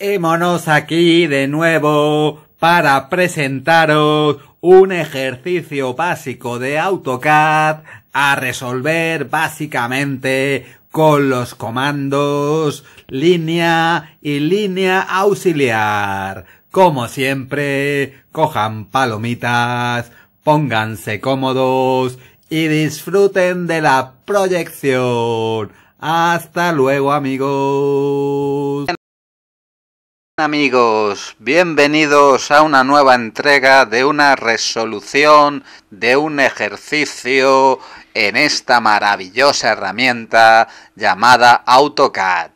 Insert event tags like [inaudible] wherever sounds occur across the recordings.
Hemos aquí de nuevo para presentaros un ejercicio básico de AutoCAD a resolver básicamente con los comandos línea y línea auxiliar. Como siempre, cojan palomitas, pónganse cómodos y disfruten de la proyección. Hasta luego amigos. Amigos, bienvenidos a una nueva entrega de una resolución, de un ejercicio en esta maravillosa herramienta llamada AutoCAD.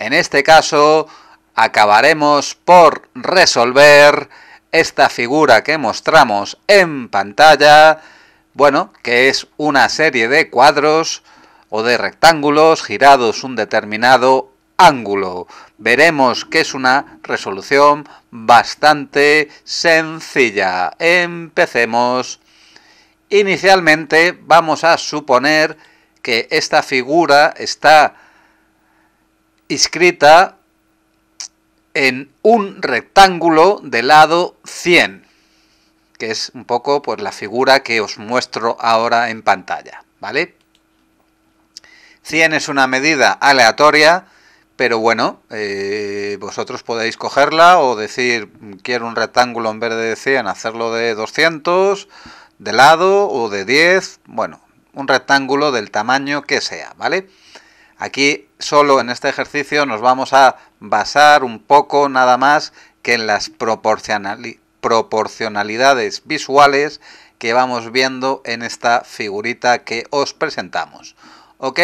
En este caso, acabaremos por resolver esta figura que mostramos en pantalla, bueno, que es una serie de cuadros o de rectángulos girados un determinado ángulo. Veremos que es una resolución bastante sencilla. Empecemos. Inicialmente vamos a suponer que esta figura está inscrita en un rectángulo de lado 100, que es un poco pues, la figura que os muestro ahora en pantalla, ¿vale? 100 es una medida aleatoria pero bueno, eh, vosotros podéis cogerla o decir, quiero un rectángulo en vez de 100, hacerlo de 200, de lado o de 10, bueno, un rectángulo del tamaño que sea, ¿vale? Aquí solo en este ejercicio nos vamos a basar un poco nada más que en las proporcionalidades visuales que vamos viendo en esta figurita que os presentamos. ¿Ok?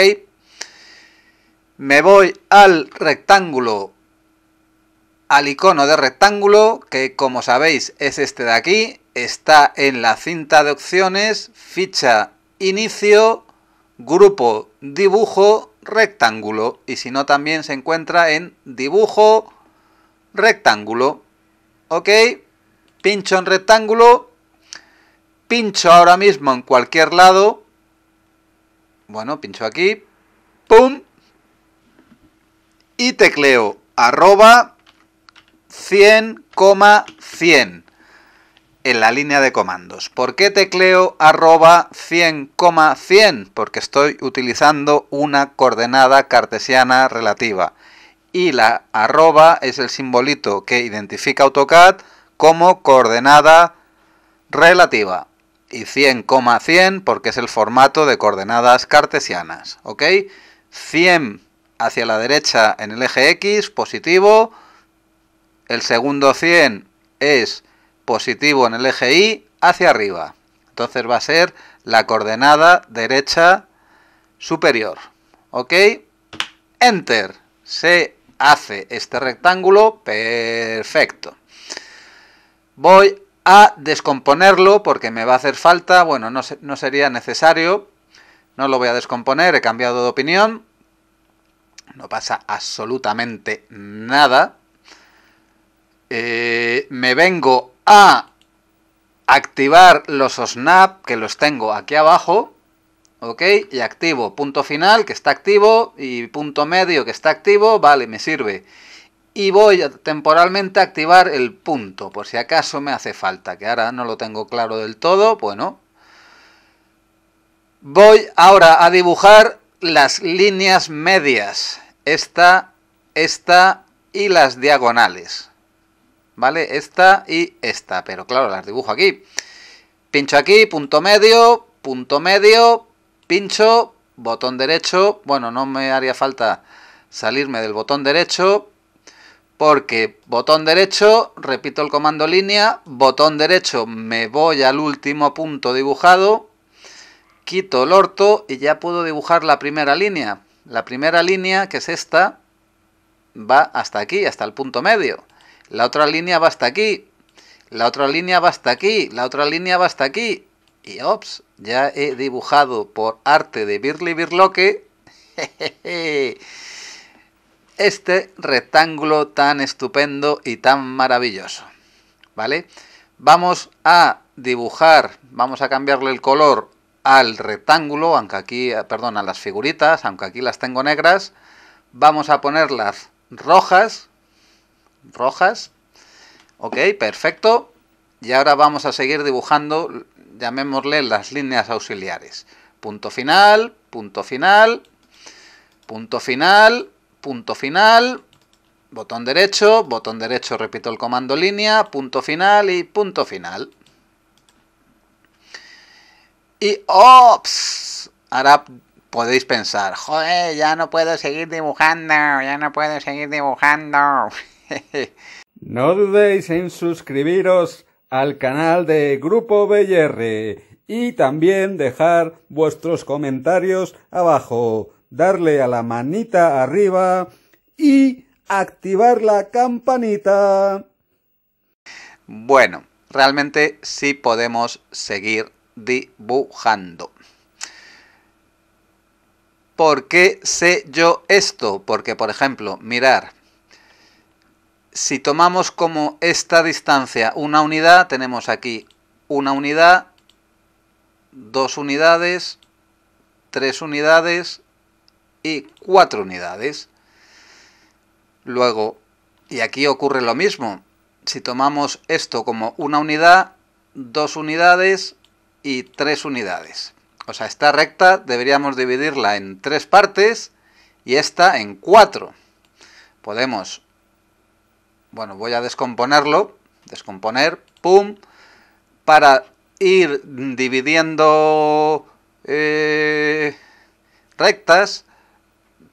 me voy al rectángulo, al icono de rectángulo, que como sabéis es este de aquí, está en la cinta de opciones, ficha, inicio, grupo, dibujo, rectángulo, y si no también se encuentra en dibujo, rectángulo, ok, pincho en rectángulo, pincho ahora mismo en cualquier lado, bueno, pincho aquí, ¡pum! y tecleo arroba 100,100 en la línea de comandos. ¿Por qué tecleo arroba 100,100? Porque estoy utilizando una coordenada cartesiana relativa. Y la arroba es el simbolito que identifica AutoCAD como coordenada relativa. Y 100,100 porque es el formato de coordenadas cartesianas. ¿Ok? 100 hacia la derecha en el eje X, positivo. El segundo 100 es positivo en el eje Y, hacia arriba. Entonces va a ser la coordenada derecha superior. ¿Ok? Enter. Se hace este rectángulo perfecto. Voy a descomponerlo porque me va a hacer falta, bueno, no, no sería necesario, no lo voy a descomponer, he cambiado de opinión, no pasa absolutamente nada. Eh, me vengo a activar los snap que los tengo aquí abajo. ¿Ok? Y activo punto final que está activo y punto medio que está activo. Vale, me sirve. Y voy temporalmente a activar el punto por si acaso me hace falta. Que ahora no lo tengo claro del todo. Bueno. Voy ahora a dibujar las líneas medias esta, esta y las diagonales. ¿Vale? Esta y esta, pero claro, las dibujo aquí. Pincho aquí, punto medio, punto medio, pincho, botón derecho. Bueno, no me haría falta salirme del botón derecho, porque botón derecho, repito el comando línea, botón derecho, me voy al último punto dibujado, quito el orto y ya puedo dibujar la primera línea. La primera línea, que es esta, va hasta aquí, hasta el punto medio. La otra línea va hasta aquí. La otra línea va hasta aquí. La otra línea va hasta aquí. Y ops, ya he dibujado por arte de Birli Birloque [laughs] este rectángulo tan estupendo y tan maravilloso. ¿Vale? Vamos a dibujar, vamos a cambiarle el color al rectángulo, aunque aquí, eh, perdón, a las figuritas, aunque aquí las tengo negras, vamos a ponerlas rojas, rojas, ok, perfecto, y ahora vamos a seguir dibujando, llamémosle las líneas auxiliares, punto final, punto final, punto final, punto final, botón derecho, botón derecho repito el comando línea, punto final y punto final y ops. Oh, ahora podéis pensar, joder, ya no puedo seguir dibujando, ya no puedo seguir dibujando. [laughs] no dudéis en suscribiros al canal de Grupo BR y también dejar vuestros comentarios abajo, darle a la manita arriba y activar la campanita. Bueno, realmente sí podemos seguir dibujando. ¿Por qué sé yo esto? Porque, por ejemplo, mirar, si tomamos como esta distancia una unidad, tenemos aquí una unidad, dos unidades, tres unidades y cuatro unidades. Luego, y aquí ocurre lo mismo, si tomamos esto como una unidad, dos unidades, y unidades. O sea, esta recta deberíamos dividirla en tres partes y esta en cuatro. Podemos, bueno, voy a descomponerlo, descomponer, pum, para ir dividiendo eh, rectas,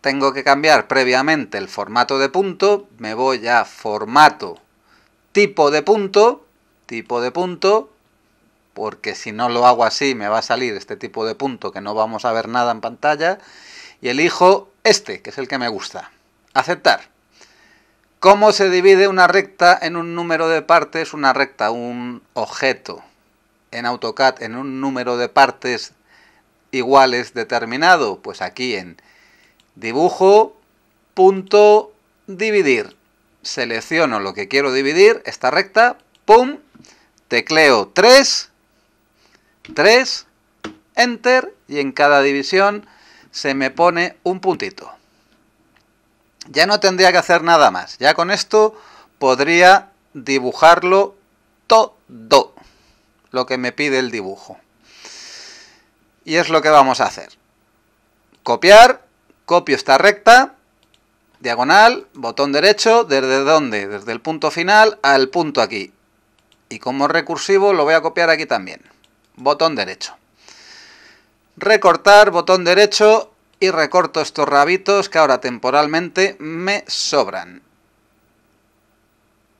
tengo que cambiar previamente el formato de punto, me voy a formato tipo de punto, tipo de punto, porque si no lo hago así me va a salir este tipo de punto que no vamos a ver nada en pantalla, y elijo este, que es el que me gusta. Aceptar. ¿Cómo se divide una recta en un número de partes? Una recta, un objeto en AutoCAD en un número de partes iguales determinado, pues aquí en dibujo, punto, dividir. Selecciono lo que quiero dividir, esta recta, pum, tecleo 3 3, enter y en cada división se me pone un puntito. Ya no tendría que hacer nada más, ya con esto podría dibujarlo todo lo que me pide el dibujo. Y es lo que vamos a hacer. Copiar, copio esta recta, diagonal, botón derecho, ¿desde dónde? Desde el punto final al punto aquí. Y como recursivo lo voy a copiar aquí también botón derecho. Recortar, botón derecho y recorto estos rabitos que ahora temporalmente me sobran.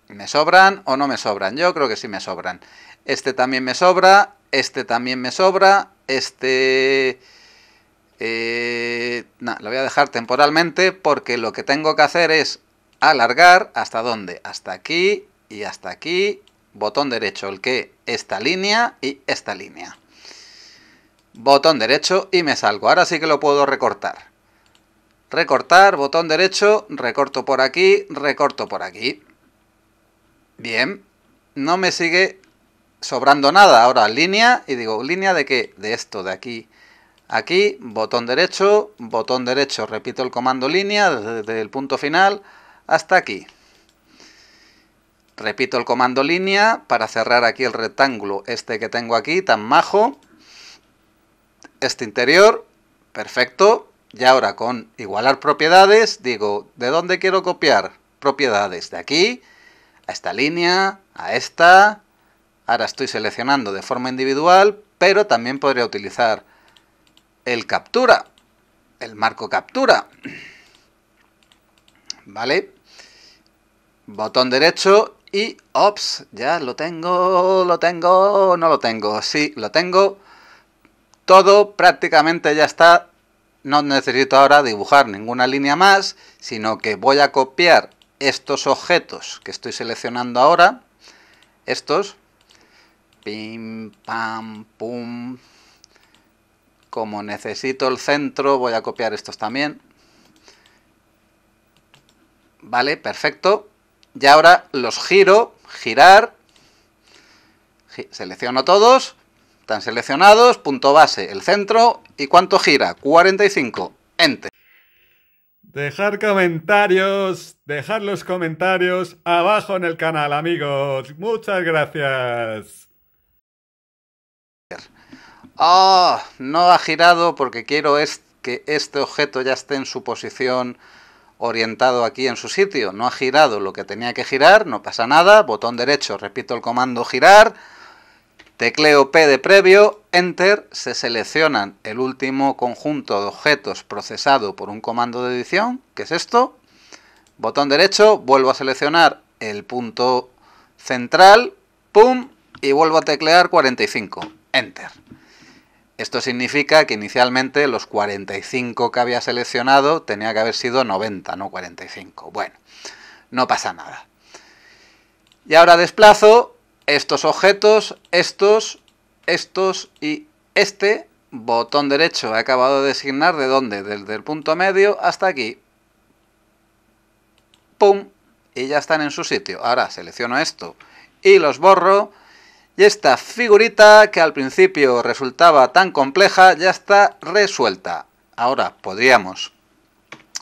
¿Me sobran o no me sobran? Yo creo que sí me sobran. Este también me sobra, este también me sobra, este... Eh, lo voy a dejar temporalmente porque lo que tengo que hacer es alargar hasta dónde, hasta aquí y hasta aquí botón derecho el que, esta línea y esta línea. Botón derecho y me salgo. Ahora sí que lo puedo recortar. Recortar, botón derecho, recorto por aquí, recorto por aquí. Bien, no me sigue sobrando nada. Ahora línea y digo, ¿línea de qué? De esto, de aquí. Aquí, botón derecho, botón derecho, repito el comando línea desde el punto final hasta aquí. Repito el comando línea para cerrar aquí el rectángulo, este que tengo aquí, tan majo. Este interior, perfecto. Y ahora con igualar propiedades, digo, ¿de dónde quiero copiar? Propiedades de aquí, a esta línea, a esta. Ahora estoy seleccionando de forma individual, pero también podría utilizar el captura, el marco captura. ¿Vale? Botón derecho y ops, ya lo tengo, lo tengo, no lo tengo. Sí, lo tengo. Todo prácticamente ya está. No necesito ahora dibujar ninguna línea más, sino que voy a copiar estos objetos que estoy seleccionando ahora. Estos. Pim, pam, pum. Como necesito el centro, voy a copiar estos también. Vale, perfecto. Y ahora los giro, girar, selecciono todos, están seleccionados, punto base, el centro, ¿y cuánto gira? 45, enter. Dejar comentarios, dejar los comentarios abajo en el canal, amigos. Muchas gracias. Ah, no ha girado porque quiero que este objeto ya esté en su posición orientado aquí en su sitio, no ha girado lo que tenía que girar, no pasa nada, botón derecho, repito el comando girar, tecleo P de previo, Enter, se seleccionan el último conjunto de objetos procesado por un comando de edición, que es esto, botón derecho, vuelvo a seleccionar el punto central, ¡pum! y vuelvo a teclear 45, Enter. Esto significa que inicialmente los 45 que había seleccionado tenía que haber sido 90, no 45. Bueno, no pasa nada. Y ahora desplazo estos objetos, estos, estos y este. Botón derecho he acabado de designar de dónde, desde el punto medio hasta aquí. ¡Pum! Y ya están en su sitio. Ahora selecciono esto y los borro y esta figurita que al principio resultaba tan compleja ya está resuelta. Ahora podríamos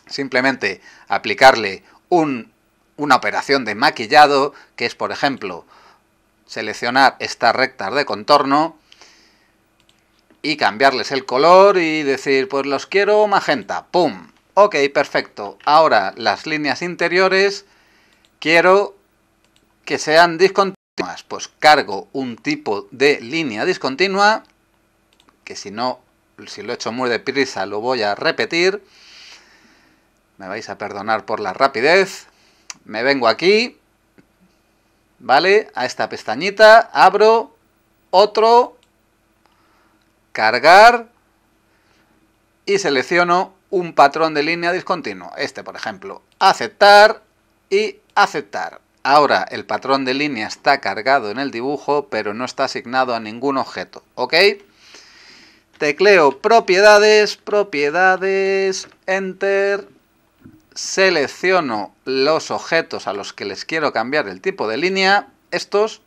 simplemente aplicarle una operación de maquillado, que es por ejemplo seleccionar estas rectas de contorno y cambiarles el color y decir pues los quiero magenta, ¡pum! Ok, perfecto. Ahora las líneas interiores quiero que sean discontinuas pues cargo un tipo de línea discontinua, que si no, si lo he hecho muy deprisa lo voy a repetir, me vais a perdonar por la rapidez, me vengo aquí, ¿vale? A esta pestañita, abro, otro, cargar, y selecciono un patrón de línea discontinua este por ejemplo, aceptar y aceptar. Ahora el patrón de línea está cargado en el dibujo, pero no está asignado a ningún objeto, ¿ok? Tecleo propiedades, propiedades, enter, selecciono los objetos a los que les quiero cambiar el tipo de línea, estos,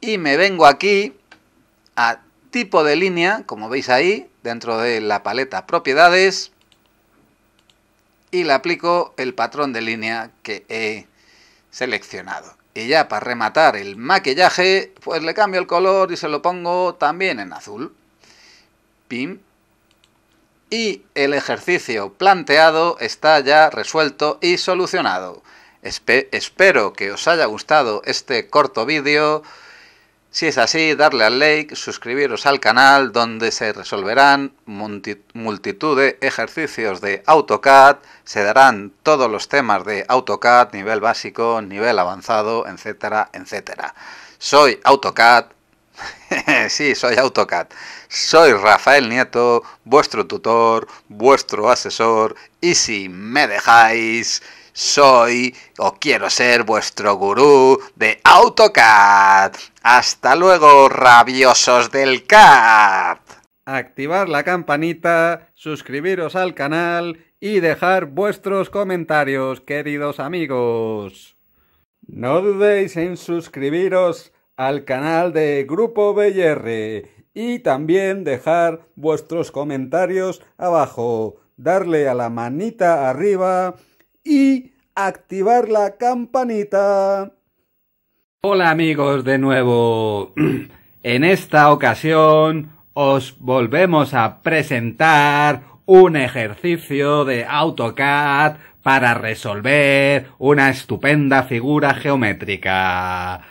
y me vengo aquí a tipo de línea, como veis ahí, dentro de la paleta propiedades, y le aplico el patrón de línea que he seleccionado. Y ya para rematar el maquillaje, pues le cambio el color y se lo pongo también en azul. Pim. Y el ejercicio planteado está ya resuelto y solucionado. espero que os haya gustado este corto vídeo. Si es así, darle al like, suscribiros al canal donde se resolverán multitud de ejercicios de AutoCAD, se darán todos los temas de AutoCAD, nivel básico, nivel avanzado, etcétera, etcétera. Soy AutoCAD, [laughs] sí, soy AutoCAD, soy Rafael Nieto, vuestro tutor, vuestro asesor, y si me dejáis soy o quiero ser vuestro gurú de AutoCAD. Hasta luego, rabiosos del CAD. Activar la campanita, suscribiros al canal y dejar vuestros comentarios, queridos amigos. No dudéis en suscribiros al canal de Grupo BR y también dejar vuestros comentarios abajo, darle a la manita arriba y activar la campanita. Hola amigos de nuevo. [clears throat] En esta ocasión os volvemos a presentar un ejercicio de AutoCAD para resolver una estupenda figura geométrica.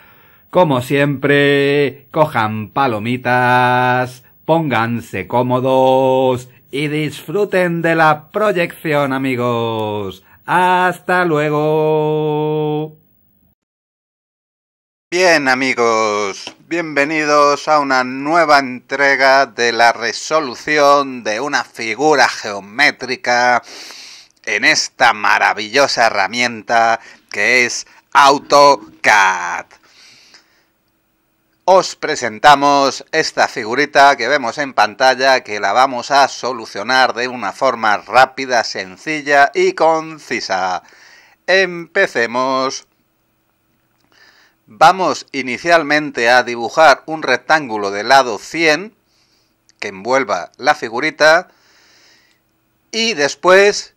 Como siempre, cojan palomitas, pónganse cómodos y disfruten de la proyección amigos. Hasta luego. Bien amigos, bienvenidos a una nueva entrega de la resolución de una figura geométrica en esta maravillosa herramienta que es AutoCAD os presentamos esta figurita que vemos en pantalla que la vamos a solucionar de una forma rápida, sencilla y concisa. Empecemos. Vamos inicialmente a dibujar un rectángulo de lado 100 que envuelva la figurita y después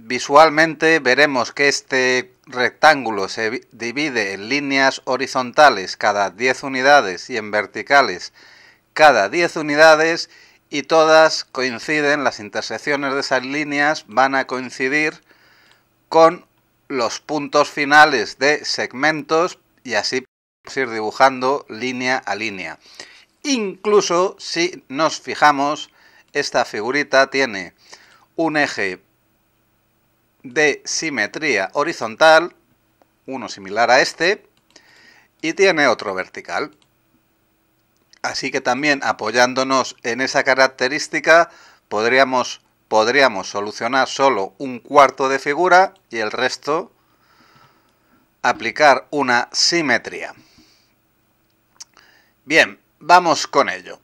Visualmente veremos que este rectángulo se divide en líneas horizontales cada 10 unidades y en verticales cada 10 unidades y todas coinciden, las intersecciones de esas líneas van a coincidir con los puntos finales de segmentos y así podemos ir dibujando línea a línea. Incluso si nos fijamos, esta figurita tiene un eje de simetría horizontal, uno similar a este, y tiene otro vertical. Así que también apoyándonos en esa característica podríamos, podríamos solucionar solo un cuarto de figura y el resto aplicar una simetría. Bien, vamos con ello.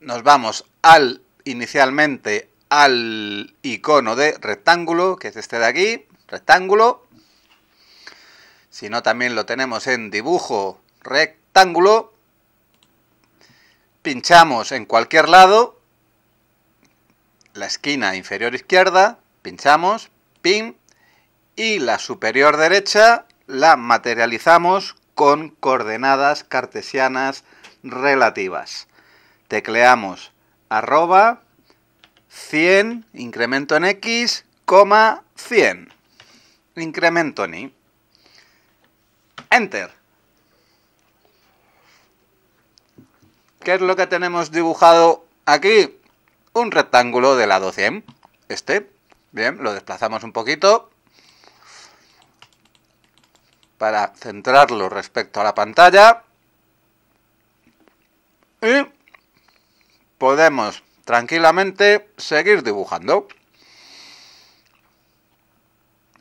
Nos vamos al inicialmente al icono de rectángulo, que es este de aquí, rectángulo. Si no, también lo tenemos en dibujo rectángulo. Pinchamos en cualquier lado, la esquina inferior izquierda, pinchamos, pin, y la superior derecha la materializamos con coordenadas cartesianas relativas. Tecleamos arroba 100, incremento en X, 100. Incremento en Y. Enter. ¿Qué es lo que tenemos dibujado aquí? Un rectángulo de lado 100. Este. Bien, lo desplazamos un poquito. Para centrarlo respecto a la pantalla. Y podemos tranquilamente seguir dibujando.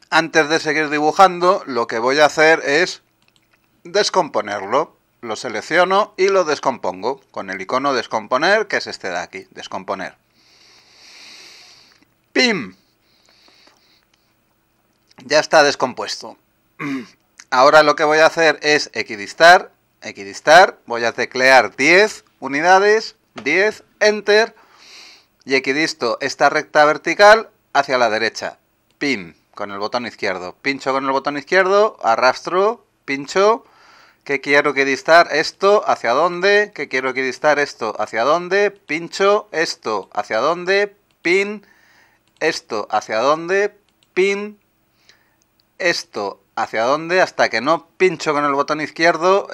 Antes de seguir dibujando, lo que voy a hacer es descomponerlo. Lo selecciono y lo descompongo con el icono descomponer, que es este de aquí, descomponer. ¡Pim! Ya está descompuesto. [clears throat] Ahora lo que voy a hacer es equidistar, equidistar, voy a teclear 10 unidades, 10, enter, y equidisto esta recta vertical hacia la derecha. Pin con el botón izquierdo. Pincho con el botón izquierdo, arrastro, pincho. que quiero equidistar esto? ¿Hacia dónde? que quiero equidistar esto? ¿Hacia dónde? Pincho esto. ¿Hacia dónde? Pin esto. ¿Hacia dónde? Pin esto. ¿Hacia dónde? Hasta que no pincho con el botón izquierdo,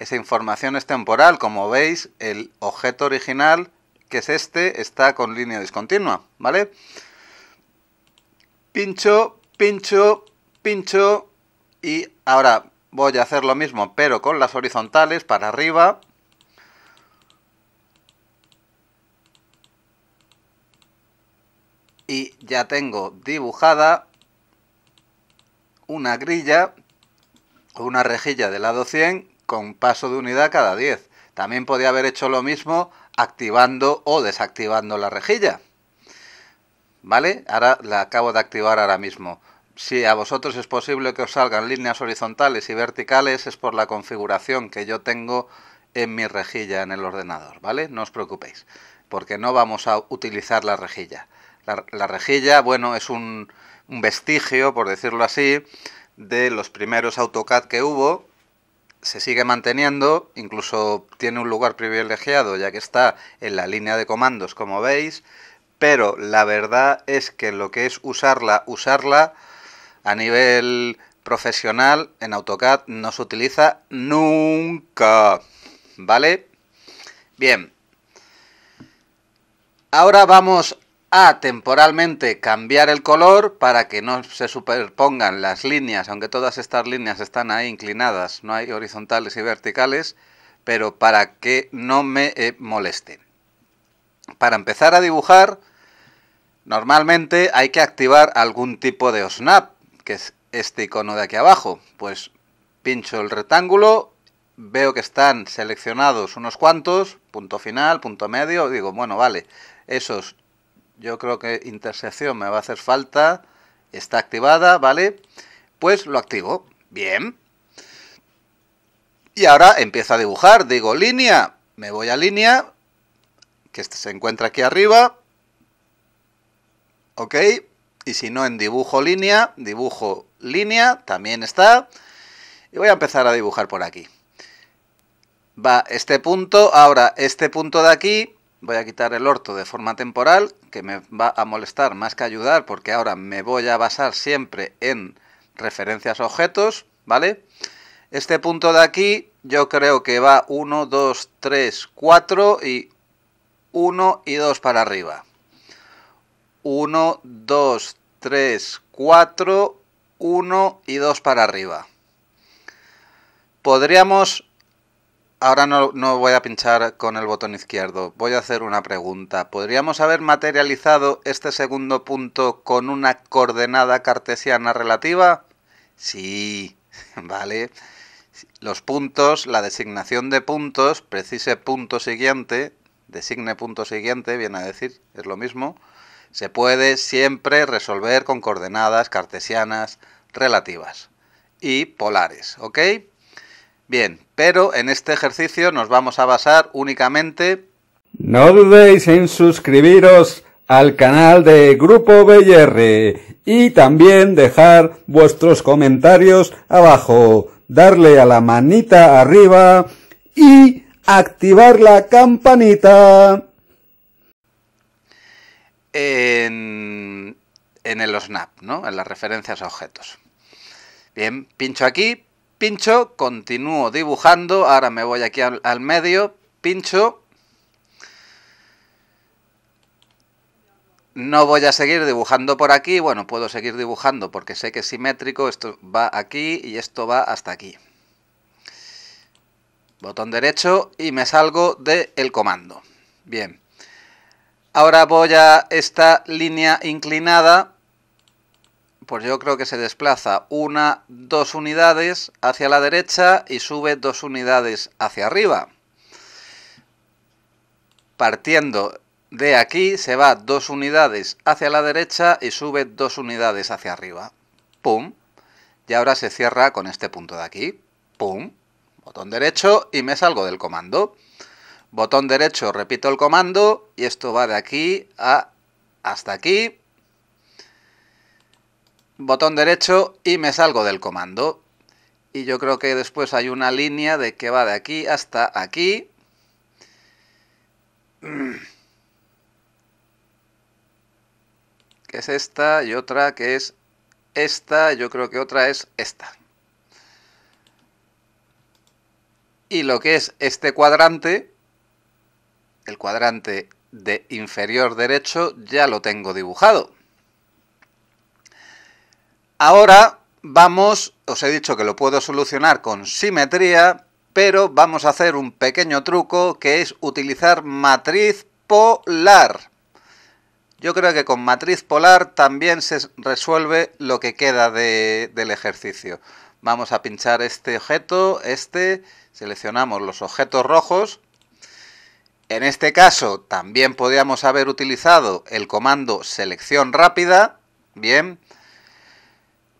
esa información es temporal. Como veis, el objeto original que es este, está con línea discontinua, ¿vale? Pincho, pincho, pincho y ahora voy a hacer lo mismo pero con las horizontales para arriba. Y ya tengo dibujada una grilla o una rejilla de lado 100 con paso de unidad cada 10. También podía haber hecho lo mismo activando o desactivando la rejilla. ¿Vale? Ahora la acabo de activar ahora mismo. Si a vosotros es posible que os salgan líneas horizontales y verticales es por la configuración que yo tengo en mi rejilla en el ordenador, ¿vale? No os preocupéis, porque no vamos a utilizar la rejilla. La, rejilla, bueno, es un vestigio, por decirlo así, de los primeros AutoCAD que hubo, se sigue manteniendo, incluso tiene un lugar privilegiado ya que está en la línea de comandos, como veis, pero la verdad es que lo que es usarla, usarla a nivel profesional en AutoCAD no se utiliza nunca, ¿vale? Bien, ahora vamos a temporalmente cambiar el color para que no se superpongan las líneas, aunque todas estas líneas están ahí inclinadas, no hay horizontales y verticales, pero para que no me eh, molesten. Para empezar a dibujar, normalmente hay que activar algún tipo de snap, que es este icono de aquí abajo. Pues pincho el rectángulo, veo que están seleccionados unos cuantos, punto final, punto medio, digo, bueno, vale, esos yo creo que intersección me va a hacer falta, está activada, ¿vale? Pues lo activo, bien. Y ahora empiezo a dibujar, digo línea, me voy a línea, que este se encuentra aquí arriba, ok, y si no en dibujo línea, dibujo línea, también está, y voy a empezar a dibujar por aquí. Va este punto, ahora este punto de aquí, voy a quitar el orto de forma temporal, que me va a molestar más que ayudar, porque ahora me voy a basar siempre en referencias a objetos, ¿vale? Este punto de aquí yo creo que va 1, 2, 3, 4 y 1 y 2 para arriba. 1, 2, 3, 4, 1 y 2 para arriba. Podríamos Ahora no, voy a pinchar con el botón izquierdo, voy a hacer una pregunta. ¿Podríamos haber materializado este segundo punto con una coordenada cartesiana relativa? Sí, [laughs] vale. Los puntos, la designación de puntos, precise punto siguiente, designe punto siguiente, viene a decir, es lo mismo, se puede siempre resolver con coordenadas cartesianas relativas y polares, ¿ok? Bien, pero en este ejercicio nos vamos a basar únicamente... No dudéis en suscribiros al canal de Grupo BR y también dejar vuestros comentarios abajo, darle a la manita arriba y activar la campanita. En, en el OSNAP, ¿no? En las referencias a objetos. Bien, pincho aquí pincho, continúo dibujando, ahora me voy aquí al, medio, pincho, no voy a seguir dibujando por aquí, bueno, puedo seguir dibujando porque sé que es simétrico, esto va aquí y esto va hasta aquí. Botón derecho y me salgo del comando. Bien. Ahora voy a esta línea inclinada pues yo creo que se desplaza una, dos unidades hacia la derecha y sube dos unidades hacia arriba. Partiendo de aquí se va dos unidades hacia la derecha y sube dos unidades hacia arriba. ¡Pum! Y ahora se cierra con este punto de aquí. ¡Pum! Botón derecho y me salgo del comando. Botón derecho, repito el comando y esto va de aquí a hasta aquí botón derecho y me salgo del comando. Y yo creo que después hay una línea de que va de aquí hasta aquí. [clears throat] Que es esta y otra que es esta. Yo creo que otra es esta. Y lo que es este cuadrante, el cuadrante de inferior derecho, ya lo tengo dibujado. Ahora vamos, os he dicho que lo puedo solucionar con simetría, pero vamos a hacer un pequeño truco que es utilizar matriz polar. Yo creo que con matriz polar también se resuelve lo que queda del ejercicio. Vamos a pinchar este objeto, este, seleccionamos los objetos rojos. En este caso también podríamos haber utilizado el comando selección rápida, bien,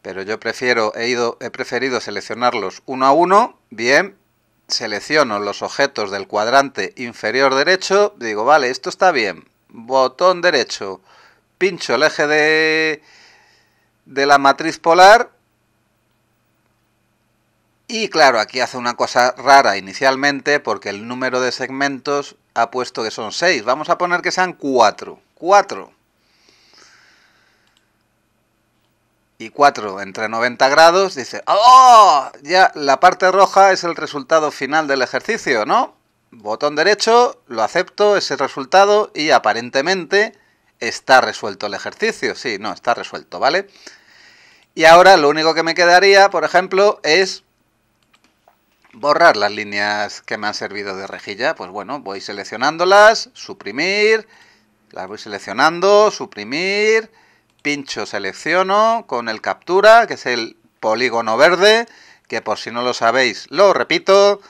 pero yo prefiero, he, ido, he preferido seleccionarlos uno a uno, bien, selecciono los objetos del cuadrante inferior derecho, digo, vale, esto está bien, botón derecho, pincho el eje de, de la matriz polar, y claro, aquí hace una cosa rara inicialmente porque el número de segmentos ha puesto que son 6. Vamos a poner que sean cuatro 4. y 4 entre 90 grados, dice, ¡oh! Ya la parte roja es el resultado final del ejercicio, ¿no? Botón derecho, lo acepto, ese resultado y aparentemente está resuelto el ejercicio. Sí, no, está resuelto, ¿vale? Y ahora lo único que me quedaría, por ejemplo, es borrar las líneas que me han servido de rejilla. Pues bueno, voy seleccionándolas, suprimir, las voy seleccionando, suprimir pincho selecciono con el captura, que es el polígono verde, que por si no lo sabéis, lo repito,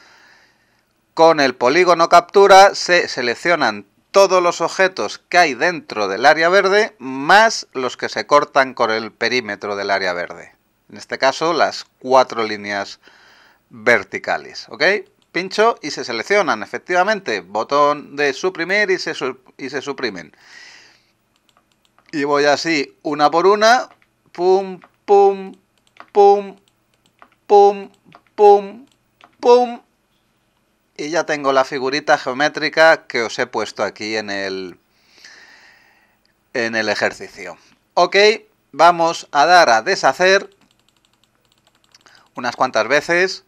con el polígono captura se seleccionan todos los objetos que hay dentro del área verde más los que se cortan con el perímetro del área verde. En este caso, las cuatro líneas verticales, ¿ok? Pincho y se seleccionan, efectivamente, botón de suprimir y se, y se suprimen. Y voy así, una por una. Pum, pum, pum, pum, pum, pum. Y ya tengo la figurita geométrica que os he puesto aquí en el, en el ejercicio. Ok, vamos a dar a deshacer unas cuantas veces.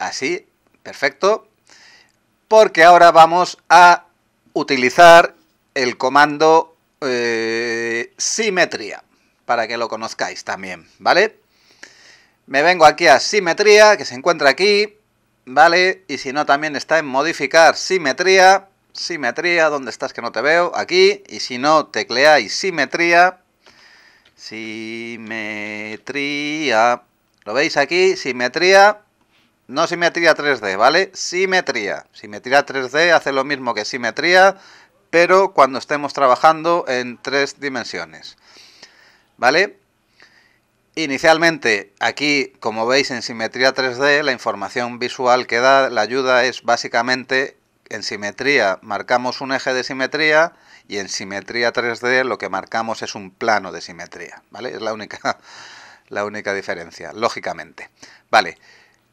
así, perfecto. Porque ahora vamos a utilizar el comando eh, simetría, para que lo conozcáis también, ¿vale? Me vengo aquí a simetría, que se encuentra aquí, ¿vale? Y si no, también está en modificar simetría, simetría, ¿dónde estás que no te veo? Aquí, y si no, tecleáis simetría, simetría, ¿lo veis aquí? Simetría, no simetría 3D, ¿vale? Simetría, simetría 3D hace lo mismo que simetría, pero cuando estemos trabajando en tres dimensiones. ¿Vale? Inicialmente, aquí, como veis en simetría 3D, la información visual que da la ayuda es básicamente en simetría marcamos un eje de simetría y en simetría 3D lo que marcamos es un plano de simetría, ¿vale? Es la única, [laughs] la única diferencia, lógicamente. Vale,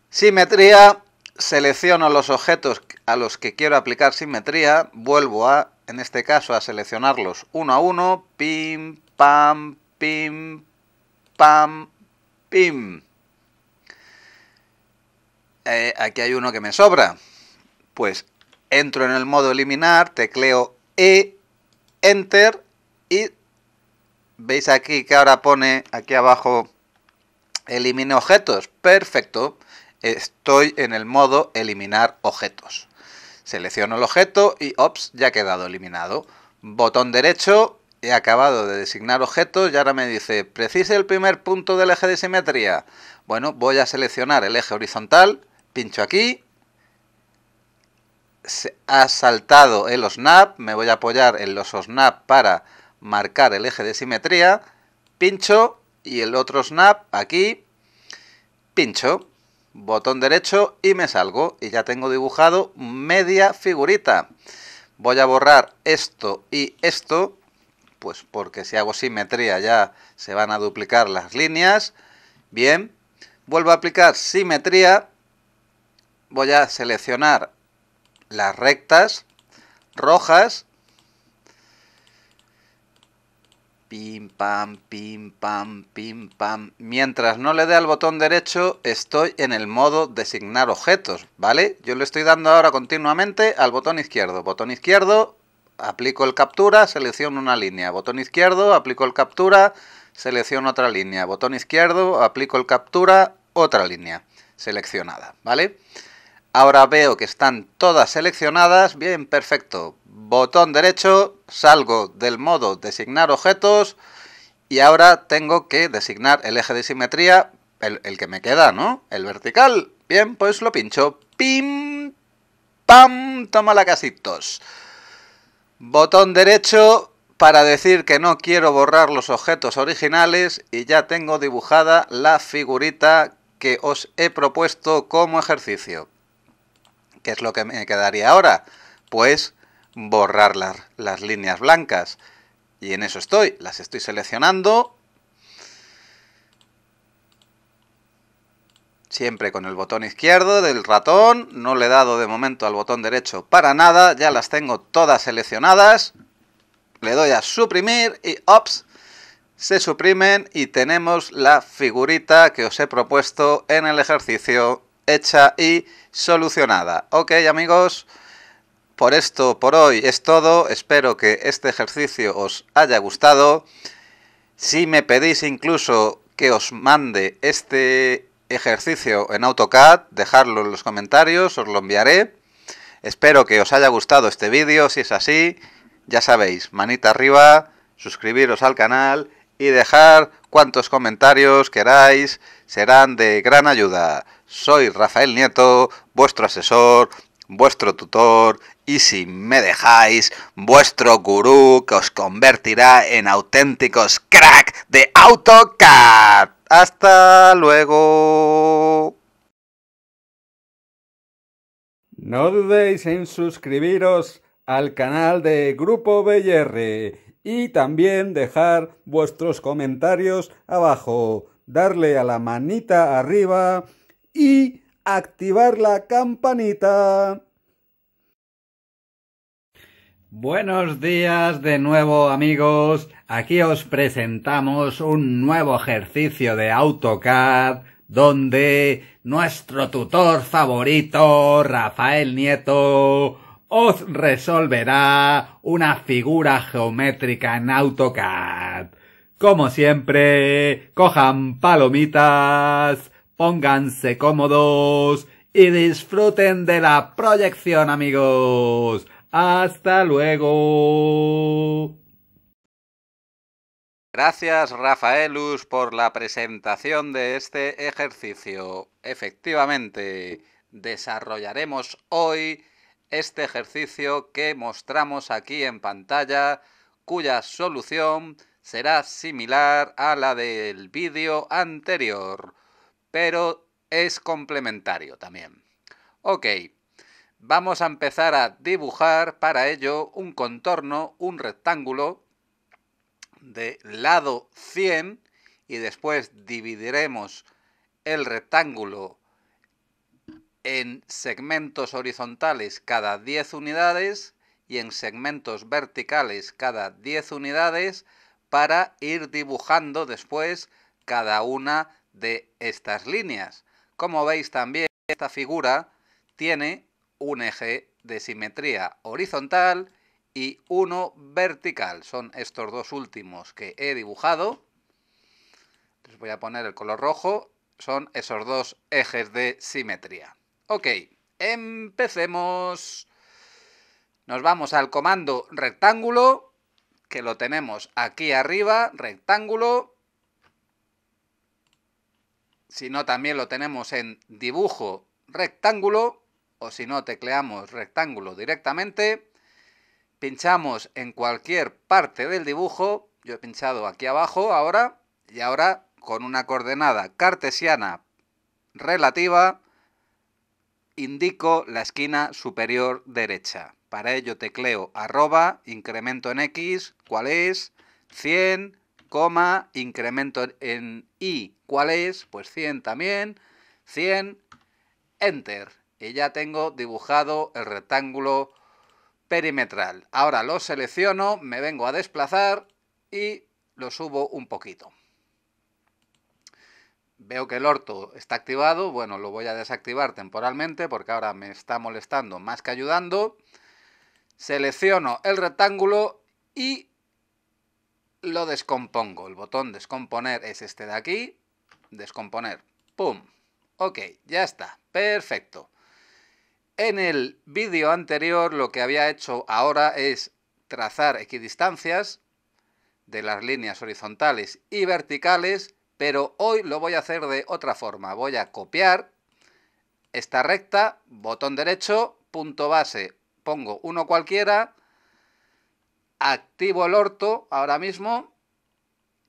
simetría, selecciono los objetos a los que quiero aplicar simetría, vuelvo a en este caso a seleccionarlos uno a uno, pim, pam, pim, pam, pim. Eh, aquí hay uno que me sobra. Pues entro en el modo eliminar, tecleo E, Enter y veis aquí que ahora pone aquí abajo elimine objetos. Perfecto, estoy en el modo eliminar objetos. Selecciono el objeto y ops, ya ha quedado eliminado. Botón derecho, he acabado de designar objetos y ahora me dice, precise el primer punto del eje de simetría. Bueno, voy a seleccionar el eje horizontal, pincho aquí, ha saltado el osnap, me voy a apoyar en los osnap para marcar el eje de simetría, pincho y el otro snap aquí, pincho botón derecho y me salgo y ya tengo dibujado media figurita. Voy a borrar esto y esto, pues porque si hago simetría ya se van a duplicar las líneas. Bien, vuelvo a aplicar simetría, voy a seleccionar las rectas rojas Pim, pam, pim, pam, pim, pam. Mientras no le dé al botón derecho, estoy en el modo designar objetos, ¿vale? Yo le estoy dando ahora continuamente al botón izquierdo. Botón izquierdo, aplico el captura, selecciono una línea. Botón izquierdo, aplico el captura, selecciono otra línea. Botón izquierdo, aplico el captura, otra línea seleccionada, ¿vale? Ahora veo que están todas seleccionadas. Bien, perfecto. Botón derecho, salgo del modo designar objetos y ahora tengo que designar el eje de simetría, el, que me queda, ¿no? El vertical. Bien, pues lo pincho. ¡Pim! ¡Pam! Toma la casitos. Botón derecho para decir que no quiero borrar los objetos originales y ya tengo dibujada la figurita que os he propuesto como ejercicio. ¿Qué es lo que me quedaría ahora? Pues borrar las, líneas blancas. Y en eso estoy, las estoy seleccionando. Siempre con el botón izquierdo del ratón, no le he dado de momento al botón derecho para nada, ya las tengo todas seleccionadas. Le doy a suprimir y ops, se suprimen y tenemos la figurita que os he propuesto en el ejercicio hecha y solucionada. Ok amigos por esto, por hoy es todo. Espero que este ejercicio os haya gustado. Si me pedís incluso que os mande este ejercicio en AutoCAD, dejadlo en los comentarios, os lo enviaré. Espero que os haya gustado este vídeo, si es así, ya sabéis, manita arriba, suscribiros al canal y dejar cuantos comentarios queráis, serán de gran ayuda. Soy Rafael Nieto, vuestro asesor, vuestro tutor y si me dejáis, vuestro gurú que os convertirá en auténticos crack de AutoCAD. Hasta luego. No dudéis en suscribiros al canal de Grupo BR y también dejar vuestros comentarios abajo, darle a la manita arriba y activar la campanita. Buenos días de nuevo amigos. Aquí os presentamos un nuevo ejercicio de AutoCAD donde nuestro tutor favorito, Rafael Nieto, os resolverá una figura geométrica en AutoCAD. Como siempre, cojan palomitas, pónganse cómodos y disfruten de la proyección amigos. Hasta luego. Gracias Rafaelus por la presentación de este ejercicio. Efectivamente, desarrollaremos hoy este ejercicio que mostramos aquí en pantalla, cuya solución será similar a la del vídeo anterior, pero es complementario también. Ok, Vamos a empezar a dibujar para ello un contorno, un rectángulo de lado 100 y después dividiremos el rectángulo en segmentos horizontales cada 10 unidades y en segmentos verticales cada 10 unidades para ir dibujando después cada una de estas líneas. Como veis también esta figura tiene un eje de simetría horizontal y uno vertical. Son estos dos últimos que he dibujado. Les voy a poner el color rojo. Son esos dos ejes de simetría. Ok, empecemos. Nos vamos al comando rectángulo, que lo tenemos aquí arriba, rectángulo. Si no, también lo tenemos en dibujo rectángulo o si no tecleamos rectángulo directamente, pinchamos en cualquier parte del dibujo, yo he pinchado aquí abajo ahora, y ahora con una coordenada cartesiana relativa, indico la esquina superior derecha. Para ello tecleo arroba, incremento en x, ¿cuál es? 100, incremento en y, ¿cuál es? Pues 100 también, 100, enter y ya tengo dibujado el rectángulo perimetral. Ahora lo selecciono, me vengo a desplazar y lo subo un poquito. Veo que el orto está activado, bueno, lo voy a desactivar temporalmente porque ahora me está molestando más que ayudando. Selecciono el rectángulo y lo descompongo. El botón descomponer es este de aquí, descomponer. ¡Pum! Ok, ya está, perfecto. En el vídeo anterior lo que había hecho ahora es trazar equidistancias de las líneas horizontales y verticales, pero hoy lo voy a hacer de otra forma. Voy a copiar esta recta, botón derecho, punto base, pongo uno cualquiera, activo el orto ahora mismo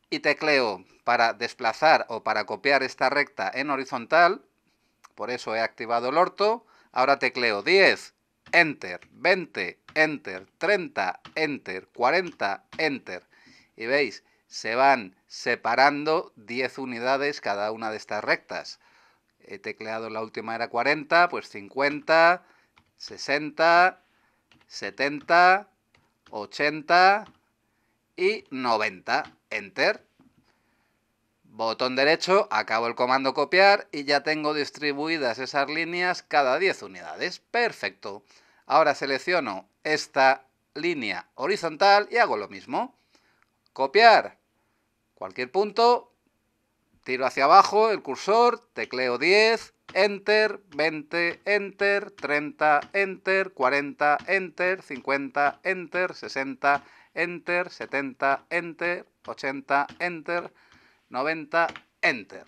y tecleo para desplazar o para copiar esta recta en horizontal, por eso he activado el orto, Ahora tecleo 10, enter, 20, enter, 30, enter, 40, enter. Y veis, se van separando 10 unidades cada una de estas rectas. He tecleado la última era 40, pues 50, 60, 70, 80 y 90. Enter. Botón derecho, acabo el comando copiar y ya tengo distribuidas esas líneas cada 10 unidades. Perfecto. Ahora selecciono esta línea horizontal y hago lo mismo. Copiar cualquier punto, tiro hacia abajo el cursor, tecleo 10, enter, 20, enter, 30, enter, 40, enter, 50, enter, 60, enter, 70, enter, 80, enter, 90, Enter.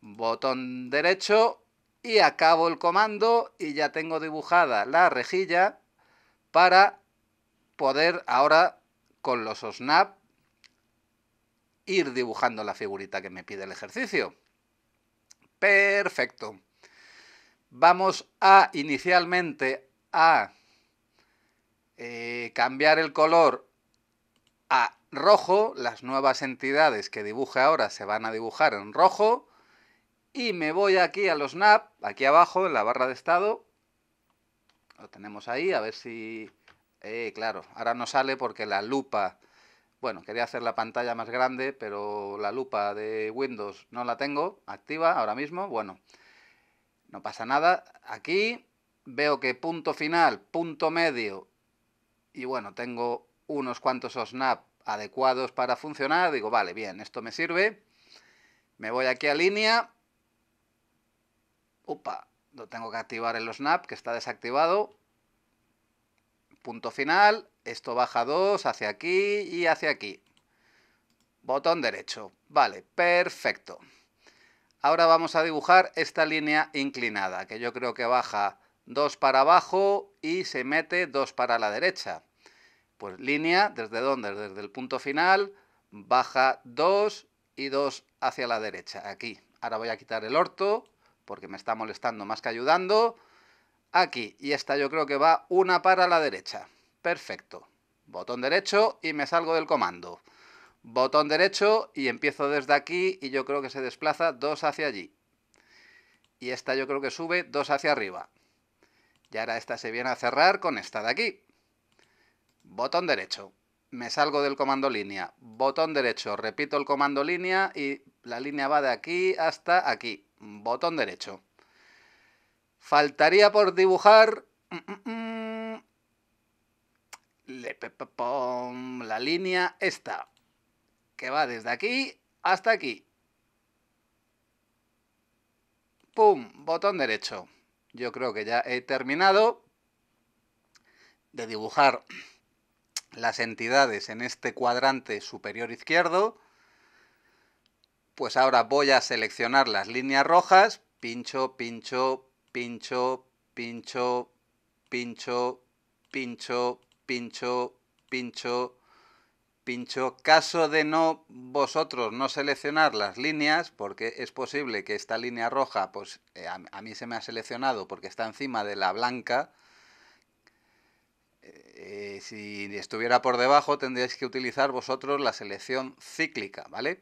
Botón derecho y acabo el comando y ya tengo dibujada la rejilla para poder ahora con los snap ir dibujando la figurita que me pide el ejercicio. Perfecto. Vamos a inicialmente a eh, cambiar el color a rojo, las nuevas entidades que dibuje ahora se van a dibujar en rojo, y me voy aquí a los snap aquí abajo en la barra de estado, lo tenemos ahí, a ver si... Eh, claro, ahora no sale porque la lupa... Bueno, quería hacer la pantalla más grande, pero la lupa de Windows no la tengo activa ahora mismo. Bueno, no pasa nada. Aquí veo que punto final, punto medio, y bueno, tengo unos cuantos snaps adecuados para funcionar, digo, vale, bien, esto me sirve. Me voy aquí a línea. Upa, lo tengo que activar en los snap, que está desactivado. Punto final, esto baja 2 hacia aquí y hacia aquí. Botón derecho. Vale, perfecto. Ahora vamos a dibujar esta línea inclinada, que yo creo que baja 2 para abajo y se mete dos para la derecha. Pues línea, ¿desde dónde? Desde el punto final, baja 2 y 2 hacia la derecha, aquí. Ahora voy a quitar el orto, porque me está molestando más que ayudando. Aquí, y esta yo creo que va una para la derecha. Perfecto. Botón derecho y me salgo del comando. Botón derecho y empiezo desde aquí y yo creo que se desplaza dos hacia allí. Y esta yo creo que sube dos hacia arriba. Y ahora esta se viene a cerrar con esta de aquí botón derecho, me salgo del comando línea, botón derecho, repito el comando línea y la línea va de aquí hasta aquí, botón derecho. Faltaría por dibujar mm, mm, mm. la línea esta, que va desde aquí hasta aquí. ¡Pum! Botón derecho. Yo creo que ya he terminado de dibujar las entidades en este cuadrante superior izquierdo, pues ahora voy a seleccionar las líneas rojas, pincho, pincho, pincho, pincho, pincho, pincho, pincho, pincho, pincho. Caso de no vosotros no seleccionar las líneas, porque es posible que esta línea roja, pues eh, a, mí se me ha seleccionado porque está encima de la blanca, eh, eh, si estuviera por debajo, tendríais que utilizar vosotros la selección cíclica, ¿vale?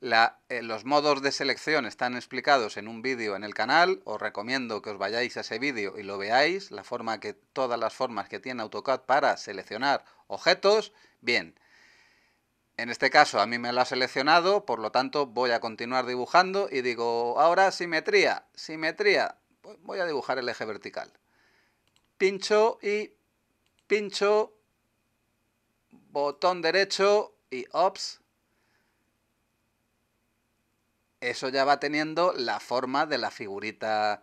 Eh, los modos de selección están explicados en un vídeo en el canal, os recomiendo que os vayáis a ese vídeo y lo veáis, la forma que, todas las formas que tiene AutoCAD para seleccionar objetos, bien. En este caso a mí me lo ha seleccionado, por lo tanto voy a continuar dibujando y digo, ahora simetría, simetría, pues voy a dibujar el eje vertical. Pincho y pincho, botón derecho y ops. Eso ya va teniendo la forma de la figurita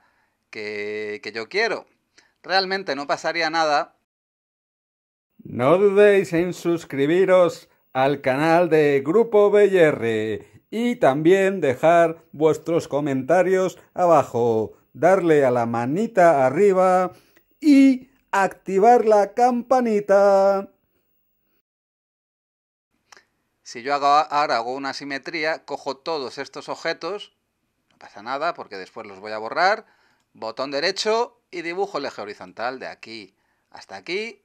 que, que yo quiero. Realmente no pasaría nada. No dudéis en suscribiros al canal de Grupo BR y también dejar vuestros comentarios abajo, darle a la manita arriba y activar la campanita. Si yo hago, ahora hago una simetría, cojo todos estos objetos, no pasa nada porque después los voy a borrar, botón derecho y dibujo el eje horizontal de aquí hasta aquí,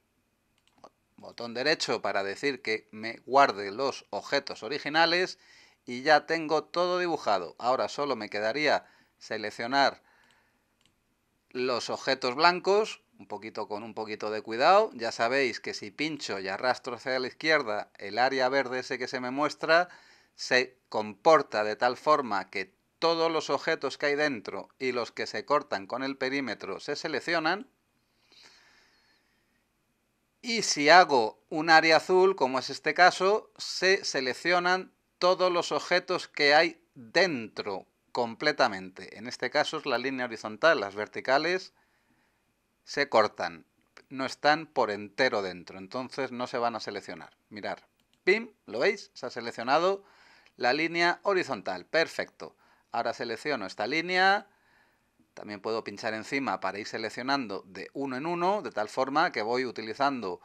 botón derecho para decir que me guarde los objetos originales y ya tengo todo dibujado. Ahora solo me quedaría seleccionar los objetos blancos un poquito con un poquito de cuidado. Ya sabéis que si pincho y arrastro hacia la izquierda, el área verde ese que se me muestra se comporta de tal forma que todos los objetos que hay dentro y los que se cortan con el perímetro se seleccionan. Y si hago un área azul, como es este caso, se seleccionan todos los objetos que hay dentro completamente. En este caso es la línea horizontal, las verticales se cortan, no están por entero dentro, entonces no se van a seleccionar. Mirar, pim, ¿lo veis? Se ha seleccionado la línea horizontal, perfecto. Ahora selecciono esta línea, también puedo pinchar encima para ir seleccionando de uno en uno, de tal forma que voy utilizando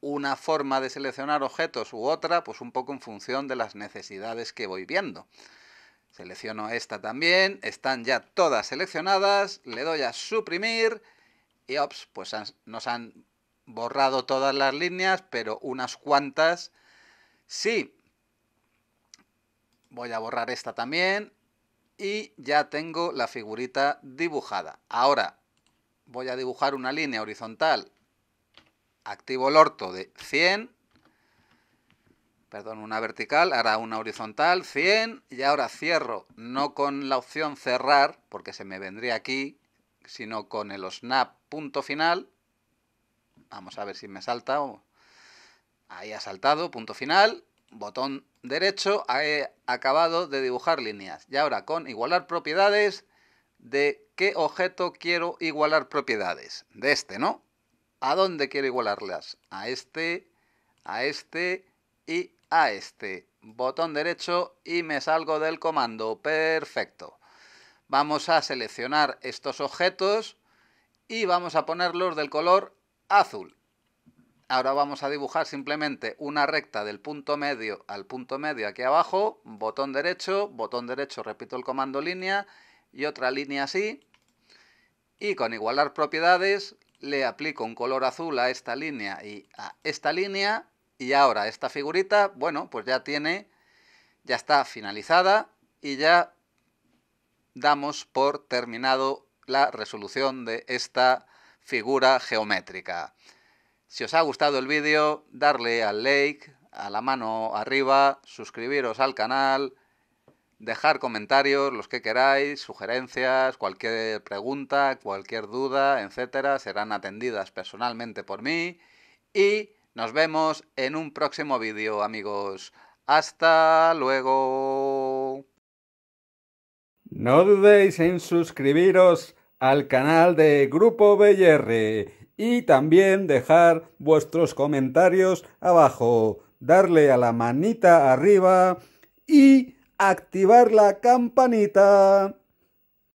una forma de seleccionar objetos u otra, pues un poco en función de las necesidades que voy viendo. Selecciono esta también, están ya todas seleccionadas, le doy a suprimir y ops, pues nos han borrado todas las líneas, pero unas cuantas sí. Voy a borrar esta también y ya tengo la figurita dibujada. Ahora voy a dibujar una línea horizontal. Activo el orto de 100, perdón, una vertical, ahora una horizontal, 100, y ahora cierro, no con la opción cerrar, porque se me vendría aquí, sino con el snap punto final. Vamos a ver si me salta. Ahí ha saltado, punto final, botón derecho, he acabado de dibujar líneas. Y ahora con igualar propiedades, ¿de qué objeto quiero igualar propiedades? De este, ¿no? ¿A dónde quiero igualarlas? A este, a este y a este. Botón derecho y me salgo del comando. Perfecto. Vamos a seleccionar estos objetos y vamos a ponerlos del color azul. Ahora vamos a dibujar simplemente una recta del punto medio al punto medio aquí abajo, botón derecho, botón derecho, repito el comando línea y otra línea así. Y con igualar propiedades le aplico un color azul a esta línea y a esta línea. Y ahora esta figurita, bueno, pues ya tiene, ya está finalizada y ya damos por terminado la resolución de esta figura geométrica. Si os ha gustado el vídeo, darle al like, a la mano arriba, suscribiros al canal, dejar comentarios, los que queráis, sugerencias, cualquier pregunta, cualquier duda, etcétera, serán atendidas personalmente por mí y nos vemos en un próximo vídeo, amigos. Hasta luego. No dudéis en suscribiros al canal de Grupo BR y también dejar vuestros comentarios abajo, darle a la manita arriba y activar la campanita.